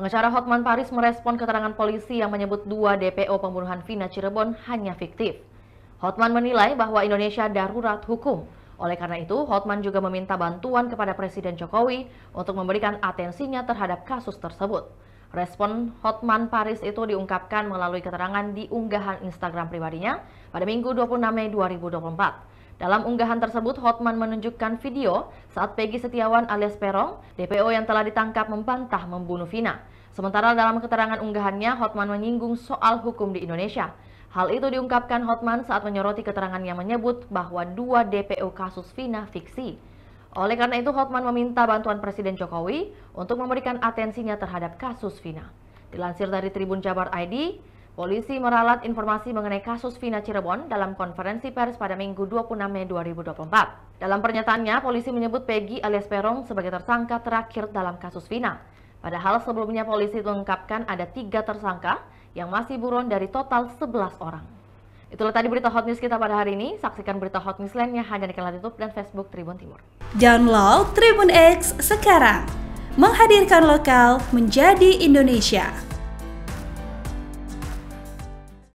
Pengacara Hotman Paris merespon keterangan polisi yang menyebut dua DPO pembunuhan Vina Cirebon hanya fiktif. Hotman menilai bahwa Indonesia darurat hukum. Oleh karena itu, Hotman juga meminta bantuan kepada Presiden Jokowi untuk memberikan atensinya terhadap kasus tersebut. Respon Hotman Paris itu diungkapkan melalui keterangan di unggahan Instagram pribadinya pada Minggu 26 Mei 2024. Dalam unggahan tersebut, Hotman menunjukkan video saat Peggy Setiawan alias Perong, DPO yang telah ditangkap membantah membunuh Vina. Sementara dalam keterangan unggahannya, Hotman menyinggung soal hukum di Indonesia. Hal itu diungkapkan Hotman saat menyoroti keterangan yang menyebut bahwa dua DPO kasus Vina fiksi. Oleh karena itu, Hotman meminta bantuan Presiden Jokowi untuk memberikan atensinya terhadap kasus Vina. Dilansir dari Tribun Jabar ID, Polisi meralat informasi mengenai kasus Vina Cirebon dalam konferensi pers pada Minggu 26 Mei 2024. Dalam pernyataannya, polisi menyebut Peggy alias Perong sebagai tersangka terakhir dalam kasus Vina. Padahal sebelumnya polisi mengungkapkan ada tiga tersangka yang masih buron dari total 11 orang. Itulah tadi berita hot news kita pada hari ini. Saksikan berita hot news lainnya hanya di kanal YouTube dan Facebook Tribun Timur. Download Tribun X sekarang. Menghadirkan lokal menjadi Indonesia.